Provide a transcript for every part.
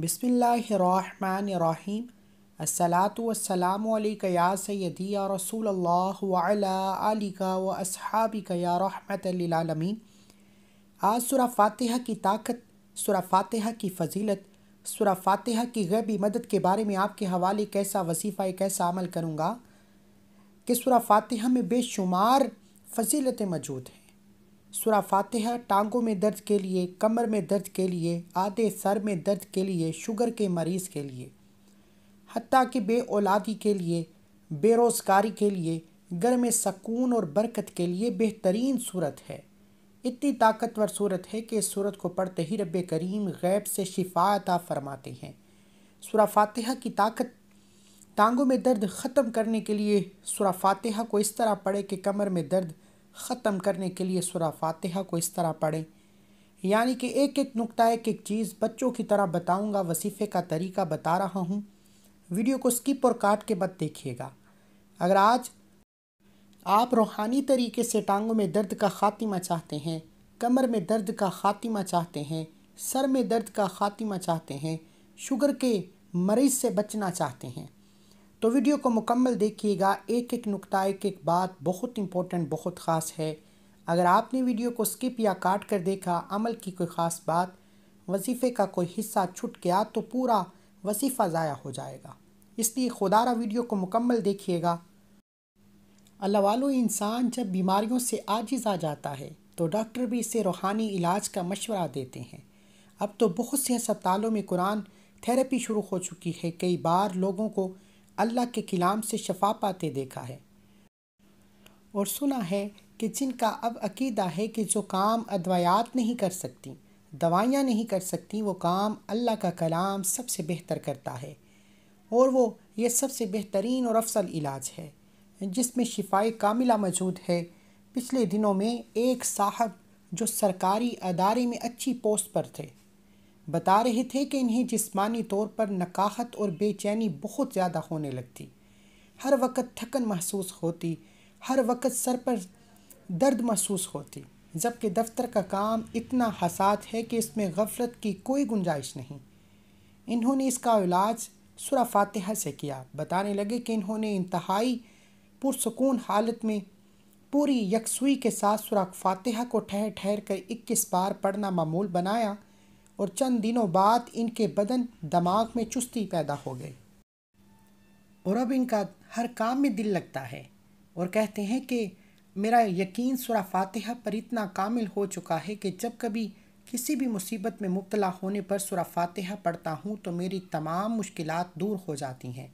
बिसमीम असलातुलसलामक या सैदी या रसूल अल्लाह वलिका व या आज सुरा फातह की ताकत सुरा फातह की फजीलत सुरा फातह की गैबी मदद के बारे में आपके हवाले कैसा वसीफ़ा कैसा अमल करूँगा कि सुरा फातह में बेशुमार फजीलतें मौजूद हैं सुरा फातह टांगों में दर्द के लिए कमर में दर्द के लिए आधे सर में दर्द के लिए शुगर के मरीज़ के लिए हती कि बे औलादी के लिए बेरोज़गारी के लिए घर में सकून और बरकत के लिए बेहतरीन सूरत है इतनी ताकतवर सूरत है कि इस सूरत को पढ़ते ही रब करीम गैब से शिफा फरमाते हैं सुरा फातिहा की ताकत टांगों में दर्द ख़त्म करने के लिए सुरा फातिहा को इस तरह पढ़े कि कमर में दर्द ख़त्म करने के लिए सुरा फातिहा को इस तरह पढ़ें यानी कि एक एक नुकता एक एक चीज़ बच्चों की तरह बताऊंगा वसीफ़े का तरीका बता रहा हूँ वीडियो को स्किप और काट के बाद देखिएगा अगर आज आप रूहानी तरीके से टांगों में दर्द का खातिमा चाहते हैं कमर में दर्द का ख़ातिमा चाहते हैं सर में दर्द का ख़ातिमा चाहते हैं शुगर के मरीज़ से बचना चाहते हैं तो वीडियो को मुकम्मल देखिएगा एक एक नुकता एक एक बात बहुत इम्पोर्टेंट बहुत ख़ास है अगर आपने वीडियो को स्किप या काट कर देखा अमल की कोई ख़ास बात वजीफ़े का कोई हिस्सा छुट गया तो पूरा वसीफ़ा ज़ाया हो जाएगा इसलिए खुदारा वीडियो को मुकम्मल देखिएगा अल्लाह वालो इंसान जब बीमारियों से आजिज़ आ जाता है तो डॉक्टर भी इसे रूहानी इलाज का मशवरा देते हैं अब तो बहुत से अस्पतालों में कुरान थेरेपी शुरू हो चुकी है कई बार लोगों को अल्लाह के कलाम से शफा पाते देखा है और सुना है कि जिनका अब अकीदा है कि जो काम अदवायात नहीं कर सकती दवाइयाँ नहीं कर सकती वो काम अल्लाह का कलाम सबसे बेहतर करता है और वो ये सबसे बेहतरीन और अफसल इलाज है जिसमें शिफाई कामिला मौजूद है पिछले दिनों में एक साहब जो सरकारी अदारे में अच्छी पोस्ट पर थे बता रहे थे कि इन्हें जिस्मानी तौर पर नकाहत और बेचैनी बहुत ज़्यादा होने लगती हर वक्त थकन महसूस होती हर वक्त सर पर दर्द महसूस होती जबकि दफ्तर का काम इतना हसात है कि इसमें गफलत की कोई गुंजाइश नहीं इन्होंने इसका इलाज सुरा फातहा से किया बताने लगे कि इन्होंने इंतहाई पुरसकून हालत में पूरी यकसुई के साथ सुरा फातहा को ठहर ठहर कर इक्कीस बार पढ़ना मामूल बनाया और चंद दिनों बाद इनके बदन दिमाग में चुस्ती पैदा हो गई और अब इनका हर काम में दिल लगता है और कहते हैं कि मेरा यकीन सुरा फातिहा पर इतना कामिल हो चुका है कि जब कभी किसी भी मुसीबत में मुबतला होने पर सुरा फातिहा पढ़ता हूँ तो मेरी तमाम मुश्किल दूर हो जाती हैं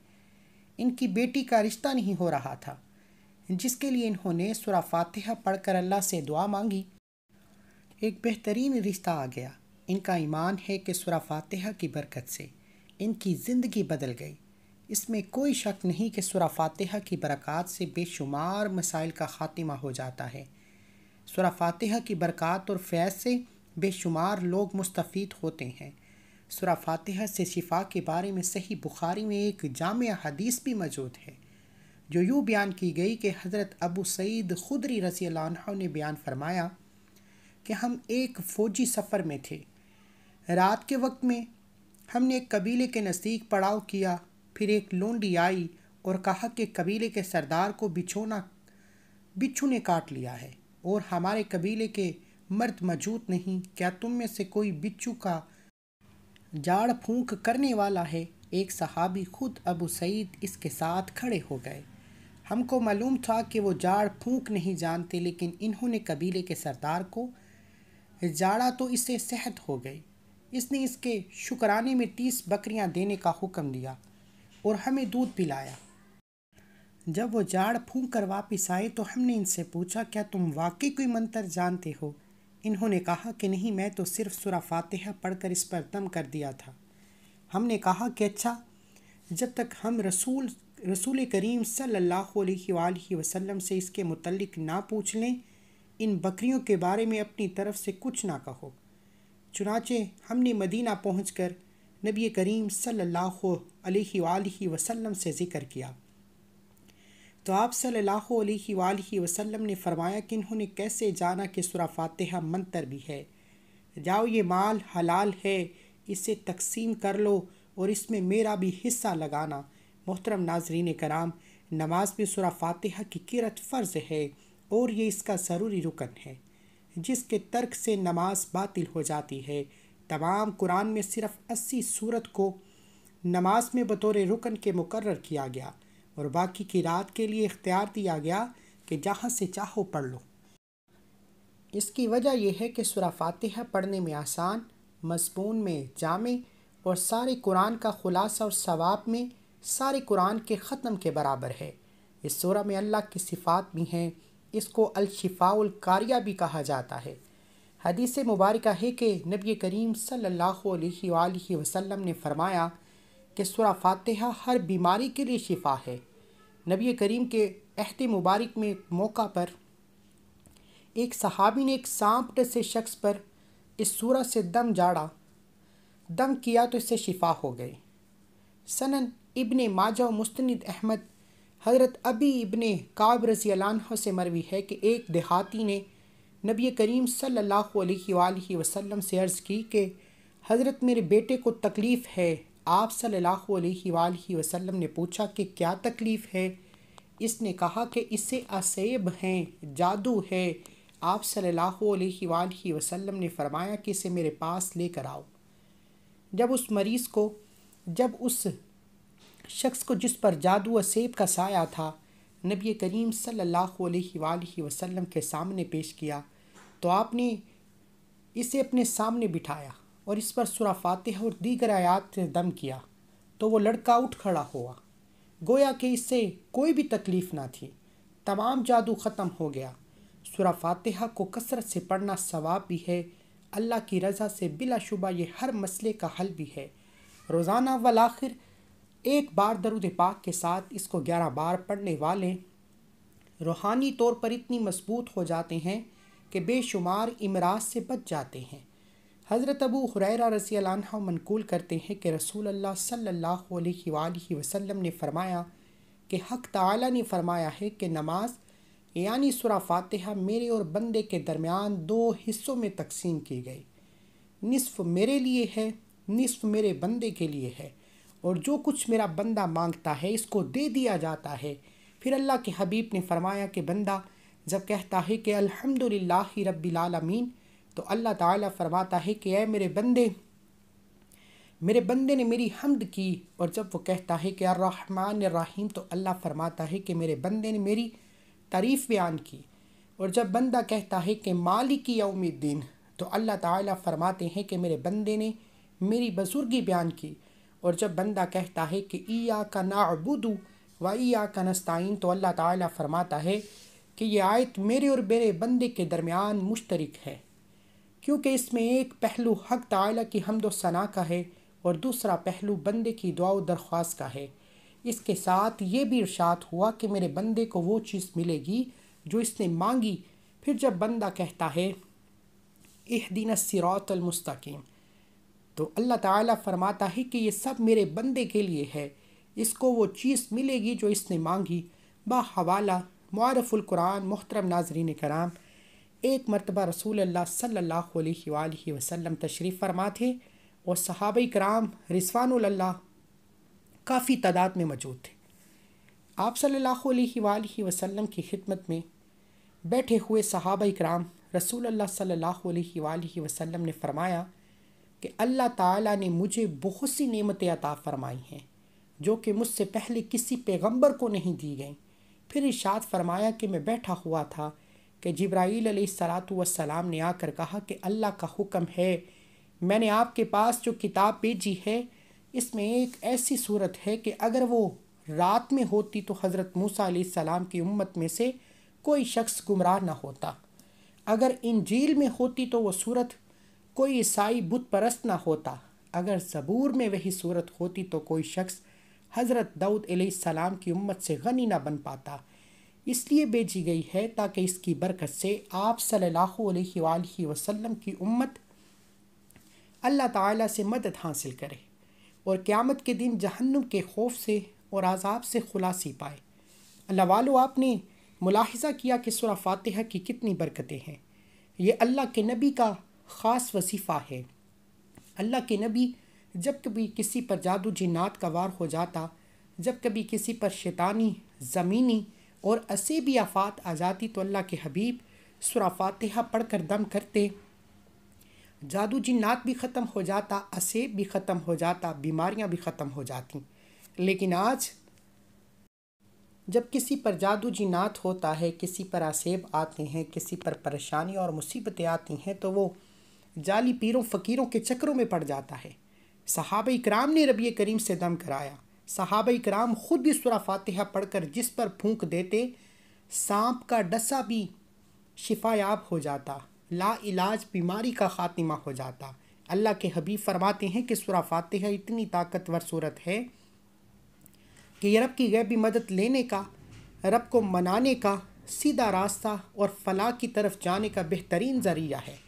इनकी बेटी का रिश्ता नहीं हो रहा था जिसके लिए इन्होंने सुरा फातिहा पढ़कर अल्लाह से दुआ मांगी एक बेहतरीन रिश्ता आ गया इनका ईमान है कि सुरा फातहा की बरकत से इनकी ज़िंदगी बदल गई इसमें कोई शक नहीं कि सुरा फातहा की बरक़ात से बेशुमार मसाइल का ख़ात्मा हो जाता है सुरा फातहा की बरक़ात और फैज़ से बेशुमार लोग मुस्तफ़ होते हैं सुरा फातहा से शिफा के बारे में सही बुखारी में एक जाम हदीस भी मौजूद है जो यूँ बयान की गई कि हज़रत अबू सईद खुदरी रसी ने बयान फरमाया कि हम एक फ़ौजी सफ़र में थे रात के वक्त में हमने एक कबीले के नज़दीक पड़ाव किया फिर एक लोंडी आई और कहा कि कबीले के सरदार को बिछोना बिच्छू ने काट लिया है और हमारे कबीले के मर्द मौजूद नहीं क्या तुम में से कोई बिच्छू का जाड़ फूंक करने वाला है एक सहाबी खुद अबू सईद इसके साथ खड़े हो गए हमको मालूम था कि वो जाड़ फूंक नहीं जानते लेकिन इन्होंने कबीले के सरदार को जाड़ा तो इससे सेहत हो गई इसने इसके शुक्राने में तीस बकरियां देने का हुक्म दिया और हमें दूध पिलाया जब वो जाड़ फूंक कर वापस आए तो हमने इनसे पूछा क्या तुम वाकई कोई मंत्र जानते हो इन्होंने कहा कि नहीं मैं तो सिर्फ सुरा फातह पढ़कर इस पर दम कर दिया था हमने कहा कि अच्छा जब तक हम रसूल रसूल करीम सल्ला वसलम से इसके मुतलक ना पूछ लें इन बकरियों के बारे में अपनी तरफ से कुछ ना कहो चुनाचे हमने मदीना पहुँच कर नबी करीम सल्ला वसलम वसल्लम से ज़िक्र किया तो आप सल्लल्लाहु अलैहि वसल्लम ने फरमाया कि इन्होंने कैसे जाना कि सुरा फ़ातः मंतर भी है जाओ ये माल हलाल है इसे तकसीम कर लो और इसमें मेरा भी हिस्सा लगाना मोहतरम नाजरीन कराम नमाज में सुरा फातहा की किरत फ़र्ज़ है और ये इसका ज़रूरी रुकन है जिसके तर्क से नमाज बातिल हो जाती है तमाम कुरान में सिर्फ अस्सी सूरत को नमाज में बतौर रुकन के मुकर किया गया और बाकी की रात के लिए इख्तियार दिया गया कि जहाँ से चाहो पढ़ लो इसकी वजह यह है कि सुरा फातहा पढ़ने में आसान मजमून में जामे और सारे कुरान का खुलासा और सवाब में सारे कुरान के ख़त्म के बराबर है इस सूरा में अल्लाह की सिफ़ात भी हैं इसको अलशिफ़ाउल कारिया भी कहा जाता है हदीस मुबारक है कि नबी करीम सल्ला अलैहि ने फरमाया कि सरा फातहा हर बीमारी के लिए शिफा है नबी करीम के अहद मुबारक में मौका पर एक सहाबी ने एक सांप से शख्स पर इस सूरह से दम जाड़ा दम किया तो इससे शिफा हो गए सनन इब्ने माजा मुस्तनद अहमद हज़रत अबी इबन काब रज़ी से मरवी है कि एक देहाती ने नबी करीम सल्लल्लाहु वसम से अर्ज़ की कि हज़रत मेरे बेटे को तकलीफ़ है आप सल्ला वसम ने पूछा कि क्या तकलीफ़ है इसने कहा कि इससे असेब हैं जादू है आप सल्ला वसम ने फरमाया कि इसे मेरे पास लेकर आओ जब उस मरीज़ को जब उस शख्स को जिस पर जादू व सेब का साया था नबी करीम सल्लल्लाहु अलैहि वसल्लम के सामने पेश किया तो आपने इसे अपने सामने बिठाया और इस पर सुरा फातह और दीगर आयात ने दम किया तो वो लड़का उठ खड़ा हुआ गोया कि इससे कोई भी तकलीफ़ ना थी तमाम जादू ख़त्म हो गया सुरा फातह को कसरत से पढ़ना सवाब भी है अल्लाह की रज़ा से बिलाशुबा ये हर मसले का हल भी है रोज़ाना वल आखिर एक बार दरुद पाक के साथ इसको ग्यारह बार पढ़ने वाले रूहानी तौर पर इतनी मजबूत हो जाते हैं कि बेशुमार इमराज से बच जाते हैं हज़रत अबू हुरैरा रसी मनकूल करते हैं कि रसूल अल्लाह सल्लल्लाहु अलैहि वसल्लम ने फरमाया कि हक ताला ने फरमाया है कि नमाज यानी सुरा फातिहा मेरे और बंदे के दरमियान दो हिस्सों में तकसीम की गई निसफ़ मेरे लिए है निसफ़ मेरे बंदे के लिए है और जो कुछ मेरा बंदा मांगता है इसको दे दिया जाता है फिर अल्लाह के हबीब ने फरमाया कि बंदा जब कहता है कि अल्हम्दुलिल्लाह आलमीन तो अल्लाह ताला फरमाता है कि ऐ मेरे बंदे मेरे बंदे ने मेरी हमद की और जब वो कहता है कि अर्रहमान रहीम तो अल्लाह फरमाता है कि मेरे बंदे ने मेरी तारीफ़ बयान की और जब बंदा कहता है कि मालिक यौम दिन तो अल्लाह ताला फरमाते हैं कि मेरे बंदे ने मेरी बुजुर्गी बयान की और जब बंदा कहता है कि ईया का अबुदू व ई या का नस्ताइन तो अल्लाह ताला फरमाता है कि ये आयत मेरे और मेरे बंदे के दरमियान मुश्तरक है क्योंकि इसमें एक पहलू हक ताला की हमदोसना का है और दूसरा पहलू बंदे की दुआ दरख्वास्त का है इसके साथ ये भी इर्शात हुआ कि मेरे बंदे को वो चीज़ मिलेगी जो इसने मांगी फिर जब बंदा कहता है एह दिन सिरातलमस्तकीम तो अल्लाह ताला फरमाता है कि ये सब मेरे बंदे के लिए है इसको वो चीज़ मिलेगी जो इसने मांगी बा मारफुल कुरान मोहतरम नाजरीन कराम एक मरतबा रसूल अल्लाह सल्लल्लाहु अलैहि वसल्लम तशरीफ़ फरमा थे और सहाब कराम रिसवानल्ला काफ़ी तादाद में मौजूद थे आप सल्लल्लाहु अलैहि वसल्लम की खिदमत में बैठे हुए सहाब कराम रसूल अल्लाह सल्लल्लाहु अलैहि वसल्लम ने फरमाया कि अल्लाह ताला ने मुझे बहुत सी नेमतें अता फ़रमाई हैं जो कि मुझसे पहले किसी पैगंबर को नहीं दी गई फिर इशाद फरमाया कि मैं बैठा हुआ था कि जब्राईल सलाम ने आकर कहा कि अल्लाह का हुक्म है मैंने आपके पास जो किताब भेजी है इसमें एक ऐसी सूरत है कि अगर वो रात में होती तो हज़रत मूसा सलाम की उम्मत में से कोई शख्स गुमराह ना होता अगर इंजील में होती तो वह सूरत कोई ईसाई बुत परस्त ना होता अगर ज़बूर में वही सूरत होती तो कोई शख्स हज़रत दाऊद सलाम की उम्मत से गनी ना बन पाता इसलिए भेजी गई है ताकि इसकी बरकत से आप सल्लल्लाहु अलैहि वसल्लम की उम्मत अल्लाह ताला से मदद हासिल करे और क़्यामत के दिन जहन्नुम के खौफ से और आज़ाब से खुलासी पाए अल्लाह वालो आपने मुलाहिजा किया कि सुरा फातिहा की कितनी बरकतें हैं ये अल्लाह के नबी का ख़ास वसीफ़ा है अल्लाह के नबी जब कभी किसी पर जादू जिन्नात का वार हो जाता जब कभी किसी पर शैतानी ज़मीनी और असीबी आफात आ जाती तो अल्लाह के हबीब सुरा फातहा पढ़ कर दम करते जादू जिन्नात भी ख़त्म हो जाता असेब भी ख़त्म हो जाता बीमारियां भी ख़त्म हो जाती लेकिन आज जब किसी पर जादू जिन्नात होता है किसी पर असेब आते हैं किसी पर परेशानी और मुसीबतें आती हैं तो वो जाली पीरों फ़कीरों के चक्रों में पड़ जाता है सहाब कराम ने रबी करीम से दम कराया सहाब कराम ख़ुद भी सुरा पढ़ पढ़कर जिस पर फूंक देते सांप का डसा भी शिफायाब हो जाता ला इलाज बीमारी का ख़ात्मा हो जाता अल्लाह के हबीब फरमाते हैं कि सुरा फातिहा इतनी ताकतवर सूरत है कि रब की गैबी मदद लेने का रब को मनाने का सीधा रास्ता और फलाह की तरफ जाने का बेहतरीन ज़रिया है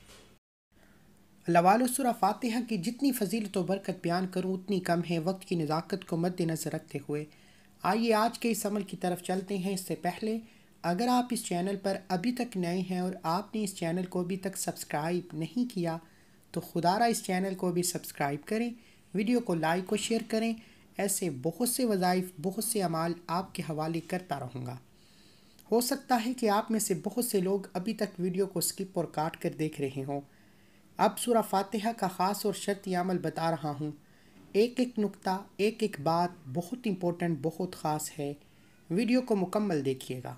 लवाल सुरा फातह की जितनी फजीलत व बरकत बयान करूँ उतनी कम है वक्त की नज़ाकत को मद्दनज़र रखते हुए आइए आज के इस अमल की तरफ चलते हैं इससे पहले अगर आप इस चैनल पर अभी तक नए हैं और आपने इस चैनल को अभी तक सब्सक्राइब नहीं किया तो खुदारा इस चैनल को भी सब्सक्राइब करें वीडियो को लाइक और शेयर करें ऐसे बहुत से वज़ाइफ बहुत से अमाल आपके हवाले करता रहूँगा हो सकता है कि आप में से बहुत से लोग अभी तक वीडियो को स्किप और काट कर देख रहे हों अब सूरा फातिहा का ख़ास और शर्त यामल बता रहा हूँ एक एक नुक्ता एक एक बात बहुत इम्पोर्टेंट बहुत ख़ास है वीडियो को मुकम्मल देखिएगा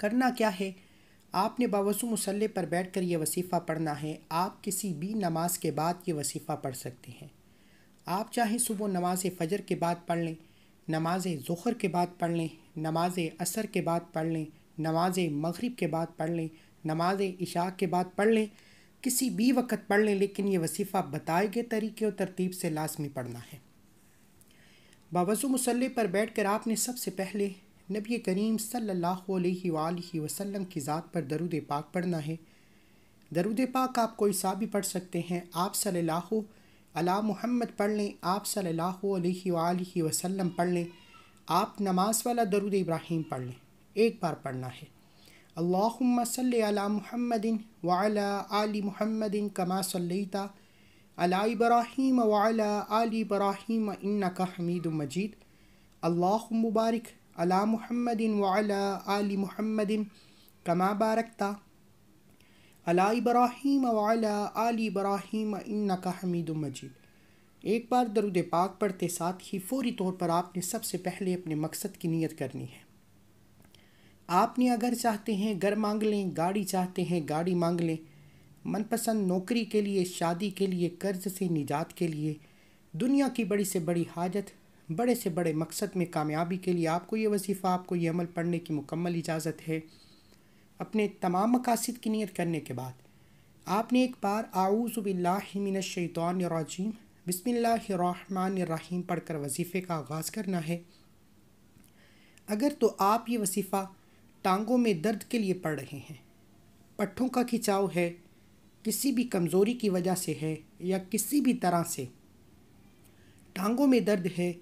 करना क्या है आपने बावसु मसल्ले पर बैठ कर यह वसीफ़ा पढ़ना है आप किसी भी नमाज के बाद ये वसीफ़ा पढ़ सकते हैं आप चाहे सुबह नमाज फ़जर के बाद पढ़ लें नमाज ज़ुहर के बाद पढ़ लें नमाज असर के बाद पढ़ लें नमाज मगरिब के बाद पढ़ लें नमाज इशा के बाद पढ़ लें किसी भी वक्त पढ़ लें लेकिन ये वसीफ़ा बताए गए तरीके और तरतीब से लाजमी पढ़ना है बावजू मसल पर बैठ कर आपने सबसे पहले नबी करीम सल्लल्लाहु वसलम की ज़ात पर दरुद पाक पढ़ना है दरुद पाक आप कोई सा भी पढ़ सकते हैं आप सल्लल्लाहु अला मोहम्मद पढ़ लें आप सल्लल्लाहु वसम पढ़ लें आप नमाज वाला दरुद इब्राहिम पढ़ लें एक बार पढ़ना है اللهم صل على محمد وعلى आली محمد कमा صليت अला इब्राहीम وعلى आली इब्राहीम इन्नका حميد مجيد अल्लाह मुबारक على محمد وعلى आली محمد كما باركت على इब्राहीम وعلى आली इब्राहीम इन्नका حميد مجيد एक बार दरुद पाक पढ़ते साथ ही फौरी तौर पर आपने सबसे पहले अपने मकसद की नीयत करनी है आपने अगर चाहते हैं घर मांग लें गाड़ी चाहते हैं गाड़ी मांग लें मनपसंद नौकरी के लिए शादी के लिए कर्ज से निजात के लिए दुनिया की बड़ी से बड़ी हाजत बड़े से बड़े मकसद में कामयाबी के लिए आपको ये वजीफ़ा आपको ये अमल पढ़ने की मुकम्मल इजाज़त है अपने तमाम मकासद की नीयत करने के बाद आपने एक बार आऊज़बिल्लाशैतरजीम बसमिल्लाम पढ़ कर वजीफ़े का आगाज़ करना है अगर तो आप ये वसीफ़ा टांगों में दर्द के लिए पड़ रहे हैं पट्ठों का खिंचाव है किसी भी कमज़ोरी की वजह से है या किसी भी तरह से टांगों में दर्द है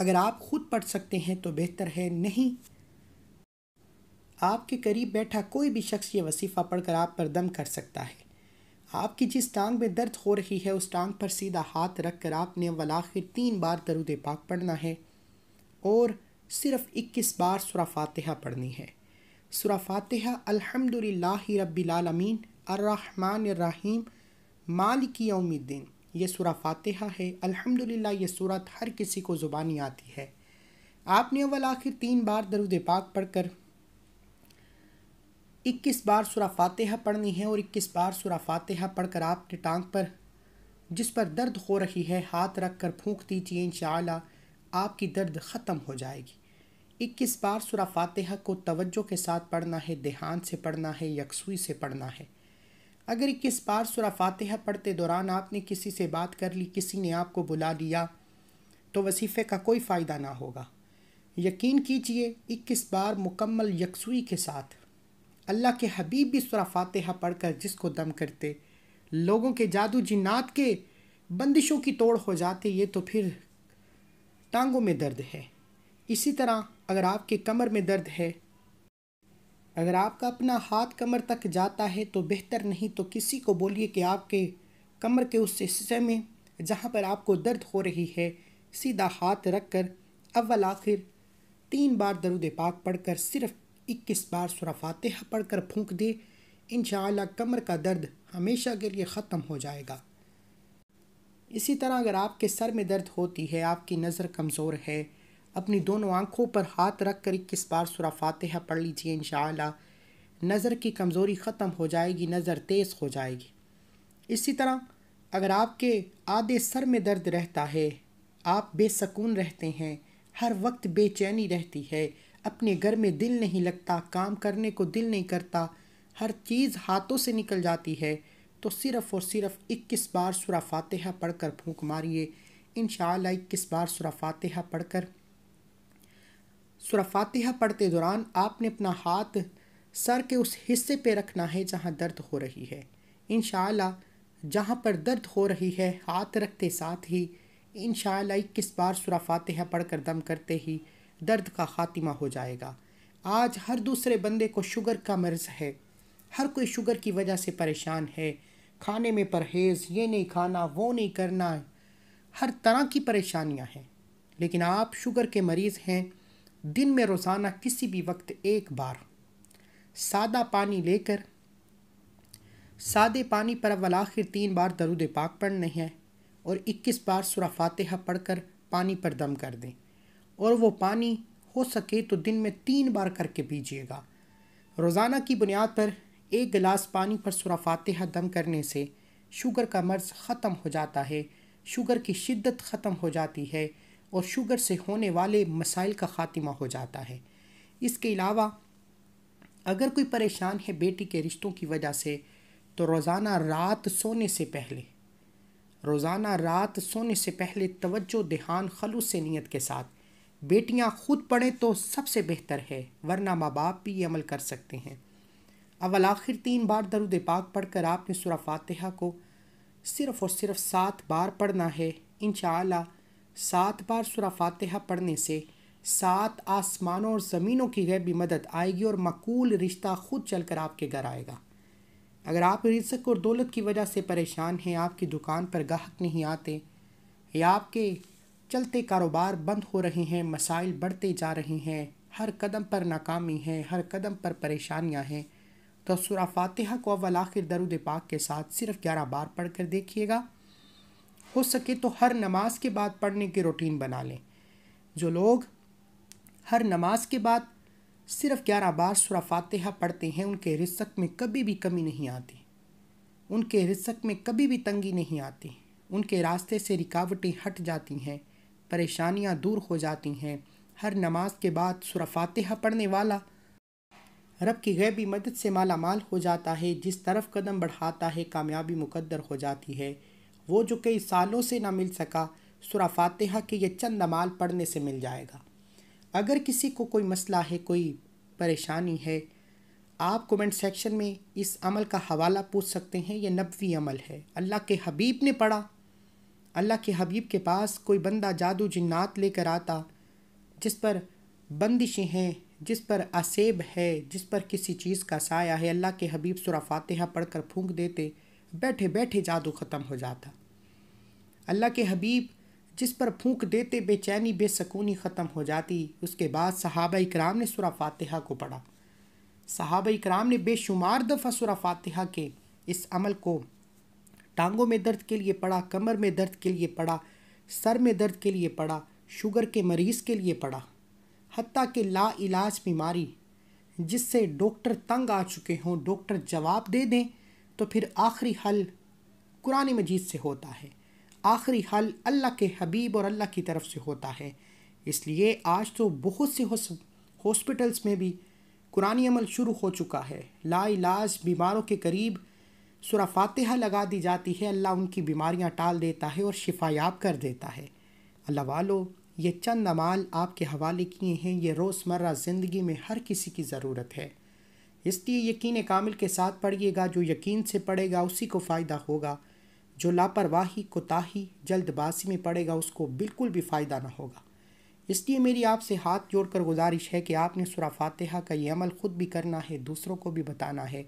अगर आप खुद पढ़ सकते हैं तो बेहतर है नहीं आपके करीब बैठा कोई भी शख्स ये वसीफ़ा पढ़कर आप पर दम कर सकता है आपकी जिस टांग में दर्द हो रही है उस टांग पर सीधा हाथ रख कर आपने आखिर तीन बार दरुद पाक पढ़ना है और सिर्फ़ इक्कीस बार सुरा फातहा पढ़नी है सुरा फातह अल्हम्दुलिल्लाहि रब्बिल आलमीन अर्रहमान माल की यौमिद्दीन ये सुरा फातह है अल्हम्दुलिल्लाह ये सूरत हर किसी को ज़ुबानी आती है आपने अवल आखिर तीन बार दरुद पाक पढ़कर इक्कीस बार सुरा फातह पढ़नी है और इक्कीस बार सुरा फातह पढ़कर आपने टांग पर जिस पर दर्द हो रही है हाथ रख कर फूँक दीजिए इन आपकी दर्द ख़त्म हो जाएगी इक्कीस बार सुरा फातहा को तवज्जो के साथ पढ़ना है देहान से पढ़ना है यकसुई से पढ़ना है अगर इक्कीस बार सुरा फातहा पढ़ते दौरान आपने किसी से बात कर ली किसी ने आपको बुला लिया तो वसीफ़े का कोई फ़ायदा ना होगा यकीन कीजिए इक्कीस बार मुकम्मल यकसुई के साथ अल्लाह के हबीब भी सुरा फातहा पढ़ कर जिसको दम करते लोगों के जादू जिन्नात के बंदिशों की तोड़ हो जाती ये तो फिर टांगों में दर्द है इसी तरह अगर आपके कमर में दर्द है अगर आपका अपना हाथ कमर तक जाता है तो बेहतर नहीं तो किसी को बोलिए कि आपके कमर के उस हिस्से में जहाँ पर आपको दर्द हो रही है सीधा हाथ रख कर अव्वल आखिर तीन बार दरुद पाक पढ़कर सिर्फ इक्कीस बार सुरा फातह पढ़कर फूंक दे इन कमर का दर्द हमेशा के लिए ख़त्म हो जाएगा इसी तरह अगर आपके सर में दर्द होती है आपकी नज़र कमज़ोर है अपनी दोनों आंखों पर हाथ रख कर इक्कीस बार सुरा फातहा पढ़ लीजिए इन नज़र की कमज़ोरी ख़त्म हो जाएगी नज़र तेज़ हो जाएगी इसी तरह अगर आपके आधे सर में दर्द रहता है आप बेसकून रहते हैं हर वक्त बेचैनी रहती है अपने घर में दिल नहीं लगता काम करने को दिल नहीं करता हर चीज़ हाथों से निकल जाती है तो सिर्फ़ और सिर्फ़ इक्कीस बार सुरा पढ़ पढ़कर फूँक मारिए इन शाला इक्कीस बार सुरा पढ़ पढ़कर सुरा फातिहा पढ़ते दौरान आपने अपना हाथ सर के उस हिस्से पे रखना है जहाँ दर्द हो रही है इन जहाँ पर दर्द हो रही है हाथ रखते साथ ही इन इक्कीस बार सुरा फातिहा पढ़ कर दम करते ही दर्द का खात्मा हो जाएगा आज हर दूसरे बंदे को शुगर का मर्ज़ है हर कोई शुगर की वजह से परेशान है खाने में परहेज़ ये नहीं खाना वो नहीं करना हर तरह की परेशानियाँ हैं लेकिन आप शुगर के मरीज़ हैं दिन में रोज़ाना किसी भी वक्त एक बार सादा पानी लेकर सादे पानी पर अवल आखिर तीन बार दरुद पाक पढ़ने हैं और इक्कीस बार सुरा फातहा पढ़कर पानी पर दम कर दें और वो पानी हो सके तो दिन में तीन बार करके पीजिएगा रोज़ाना की बुनियाद पर एक गिलास पानी पर सुरा फातहा दम करने से शुगर का मर्ज़ ख़त्म हो जाता है शुगर की शिद्दत ख़त्म हो जाती है और शुगर से होने वाले मसाइल का ख़ात्मा हो जाता है इसके अलावा अगर कोई परेशान है बेटी के रिश्तों की वजह से तो रोज़ाना रात सोने से पहले रोज़ाना रात सोने से पहले तवज्जो देहान खलूस से नीयत के साथ बेटियां खुद पढ़ें तो सबसे बेहतर है वरना माँ बाप भी ये अमल कर सकते हैं अवल आखिर तीन बार दरुद पाक पढ़कर आपने सुरा फातहा को सिर्फ़ और सिर्फ सात बार पढ़ना है इन सात बार सुरा फातिहा पढ़ने से सात आसमानों और ज़मीनों की गैबी मदद आएगी और मकूल रिश्ता खुद चलकर आपके घर आएगा अगर आप रिजक और दौलत की वजह से परेशान हैं आपकी दुकान पर गाहक नहीं आते या आपके चलते कारोबार बंद हो रहे हैं मसाइल बढ़ते जा रहे हैं हर कदम पर नाकामी है हर कदम पर परेशानियां हैं तो सुरा फातिहा को अवल आखिर दरुद पाक के साथ सिर्फ ग्यारह बार पढ़ कर देखिएगा हो सके तो हर नमाज के बाद पढ़ने की रूटीन बना लें जो लोग हर नमाज के बाद सिर्फ ग्यारह बार सुरा फातहा पढ़ते हैं उनके रिस्क में कभी भी कमी नहीं आती उनके रिस्क में कभी भी तंगी नहीं आती उनके रास्ते से रिकावटें हट जाती हैं परेशानियां दूर हो जाती हैं हर नमाज के बाद सुरा फातहा पढ़ने वाला रब की गैबी मदद से माला माल हो जाता है जिस तरफ कदम बढ़ाता है कामयाबी मुकद्दर हो जाती है वो जो कई सालों से ना मिल सका सुरा फातहा के ये चंद अमाल पढ़ने से मिल जाएगा अगर किसी को कोई मसला है कोई परेशानी है आप कमेंट सेक्शन में इस अमल का हवाला पूछ सकते हैं यह नबवी अमल है अल्लाह के हबीब ने पढ़ा अल्लाह के हबीब के पास कोई बंदा जादू जिन्नात लेकर आता जिस पर बंदिशें हैं जिस पर असेब है जिस पर किसी चीज़ का साया है अल्लाह के हबीब सुरा फातहा पढ़ कर फूँक देते बैठे बैठे जादू ख़त्म हो जाता अल्लाह के हबीब जिस पर फूंक देते बेचैनी बेसकूनी ख़त्म हो जाती उसके बाद सहाबा इकराम ने सुरा फ़ातहा को पढ़ा सहाबा इकराम ने बेशुमार दफ़ा सुरा फातहा के इस अमल को टांगों में दर्द के लिए पढ़ा कमर में दर्द के लिए पढ़ा सर में दर्द के लिए पढ़ा शुगर के मरीज़ के लिए पढ़ा हती के ला इलाज बीमारी जिससे डॉक्टर तंग आ चुके हों डॉक्टर जवाब दे दें तो फिर आखिरी हल कुरान मजीद से होता है आखिरी हल अल्लाह के हबीब और अल्लाह की तरफ से होता है इसलिए आज तो बहुत से हॉस्पिटल्स में भी कुरानी अमल शुरू हो चुका है लाइलाज बीमारों के करीब सुरा फातहा लगा दी जाती है अल्लाह उनकी बीमारियां टाल देता है और शिफायाब कर देता है अल्लाह वालो ये चंद अमाल आपके हवाले किए हैं ये रोज़मर्रा ज़िंदगी में हर किसी की ज़रूरत है इसलिए यकीन कामिल के साथ पढ़िएगा जो यकीन से पढ़ेगा उसी को फ़ायदा होगा जो लापरवाही कोताही जल्दबाजी में पड़ेगा उसको बिल्कुल भी फ़ायदा ना होगा इसलिए मेरी आपसे हाथ जोड़कर गुजारिश है कि आपने सुरा फातहा का ये अमल ख़ुद भी करना है दूसरों को भी बताना है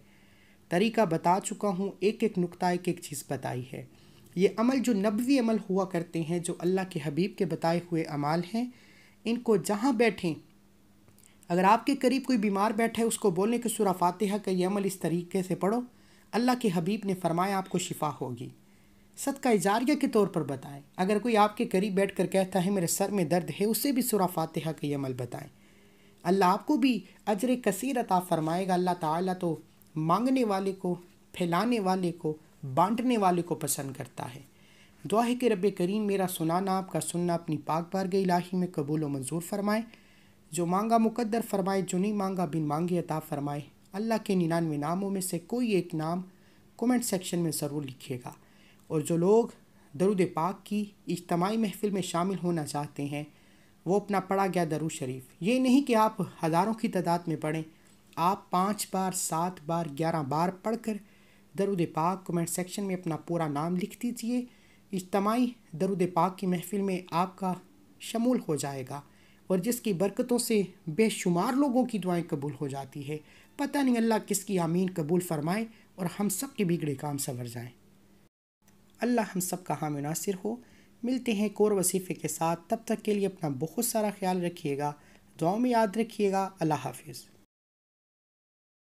तरीका बता चुका हूँ एक एक नुकता एक एक चीज़ बताई है ये अमल जो नबवी अमल हुआ करते हैं जो अल्लाह के हबीब के बताए हुए अमाल हैं इनको जहाँ बैठें अगर आपके करीब कोई बीमार बैठा है उसको बोलने के सुरा फातहा का यमल अमल इस तरीके से पढ़ो अल्लाह के हबीब ने फरमाया आपको शिफा होगी सदका इजारिया के तौर पर बताएं अगर कोई आपके करीब बैठ कर कहता है मेरे सर में दर्द है उसे भी सुरा फातहा का यह अमल बताएं अल्लाह आपको भी अजर कसर अता फ़रमाएगा अल्लाह ताला तो मांगने वाले को फैलाने वाले को बांटने वाले को पसंद करता है दुआ है कि रब करीम मेरा सुनाना आपका सुनना अपनी पाक बारगई लाही में कबूल व मंजूर फरमाएँ जो मांगा मुकद्दर फरमाए जो नहीं मांगा बिन मांगे अता फरमाए अल्लाह के निन्यानवे नामों में से कोई एक नाम कमेंट सेक्शन में ज़रूर लिखिएगा और जो लोग दरुद पाक की इज्तमाही महफिल में शामिल होना चाहते हैं वो अपना पढ़ा गया दरू शरीफ ये नहीं कि आप हज़ारों की तादाद में पढ़ें आप पाँच बार सात बार ग्यारह बार पढ़ कर दरुद पाक कमेंट सेक्शन में अपना पूरा नाम लिख दीजिए इज्तमाही दरुद पाक की महफिल में आपका शमूल हो जाएगा और जिसकी बरकतों से बेशुमार लोगों की दुआएं कबूल हो जाती है पता नहीं अल्लाह किसकी आमीन कबूल फरमाए और हम सब के बिगड़े काम संवर जाएं अल्लाह हम सब का हामी हो मिलते हैं कोर वसीफ़े के साथ तब तक के लिए अपना बहुत सारा ख्याल रखिएगा दुआ में याद रखिएगा अल्लाह हाफिज़